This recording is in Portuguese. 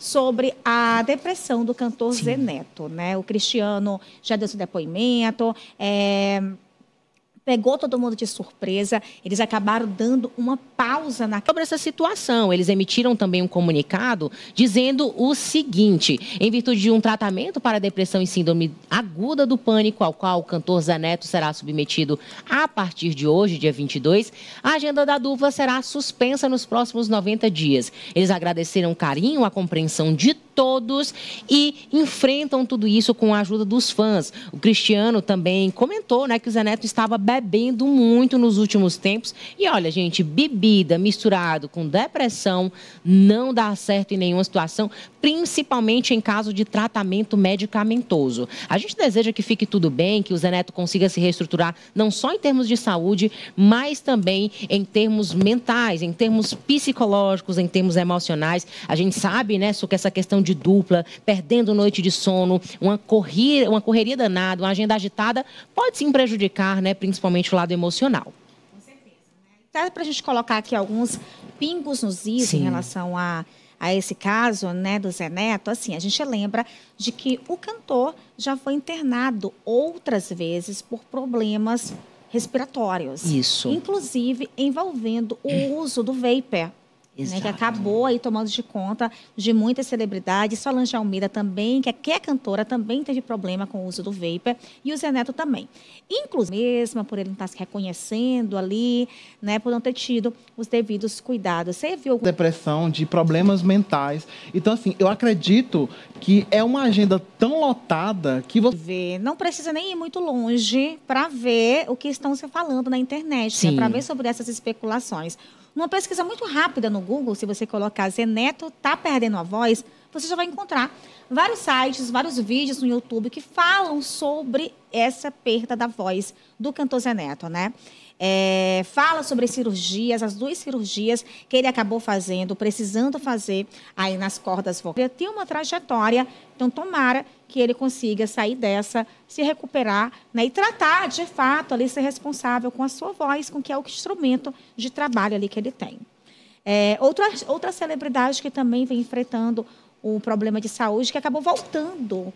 sobre a depressão do cantor Sim. Né? O Cristiano já deu seu depoimento. É pegou todo mundo de surpresa. Eles acabaram dando uma pausa na... sobre essa situação. Eles emitiram também um comunicado dizendo o seguinte: em virtude de um tratamento para depressão e síndrome aguda do pânico, ao qual o cantor Zaneto será submetido a partir de hoje, dia 22, a agenda da dupla será suspensa nos próximos 90 dias. Eles agradeceram o carinho, a compreensão de todos e enfrentam tudo isso com a ajuda dos fãs. O Cristiano também comentou né, que o Zé Neto estava bebendo muito nos últimos tempos. E olha, gente, bebida misturado com depressão não dá certo em nenhuma situação, principalmente em caso de tratamento medicamentoso. A gente deseja que fique tudo bem, que o Zé Neto consiga se reestruturar, não só em termos de saúde, mas também em termos mentais, em termos psicológicos, em termos emocionais. A gente sabe, né, que essa questão de de dupla, perdendo noite de sono, uma corrida, uma correria danada, uma agenda agitada, pode sim prejudicar, né, principalmente o lado emocional. Com certeza. Né? para a gente colocar aqui alguns pingos nos is sim. em relação a a esse caso né, do Zé Neto, assim, a gente lembra de que o cantor já foi internado outras vezes por problemas respiratórios. Isso. Inclusive envolvendo o uso do vapor, né, que acabou aí tomando de conta de muitas celebridades. Solange Almeida também, é, que é cantora, também teve problema com o uso do vapor. E o Zé Neto também. Inclusive, mesma por ele não estar tá se reconhecendo ali, né, por não ter tido os devidos cuidados. Você viu... Depressão, de problemas mentais. Então, assim, eu acredito que é uma agenda tão lotada que você... Não precisa nem ir muito longe para ver o que estão se falando na internet, né, para ver sobre essas especulações. Numa pesquisa muito rápida no Google, Google, se você colocar Zeneto tá perdendo a voz, você já vai encontrar vários sites, vários vídeos no YouTube que falam sobre essa perda da voz do cantor Zeneto, né? É, fala sobre cirurgias, as duas cirurgias que ele acabou fazendo, precisando fazer aí nas cordas vocais. Ele tem uma trajetória, então tomara que ele consiga sair dessa, se recuperar né, e tratar de fato ali ser responsável com a sua voz, com que é o instrumento de trabalho ali que ele tem. É, outra, outra celebridade que também vem enfrentando o problema de saúde que acabou voltando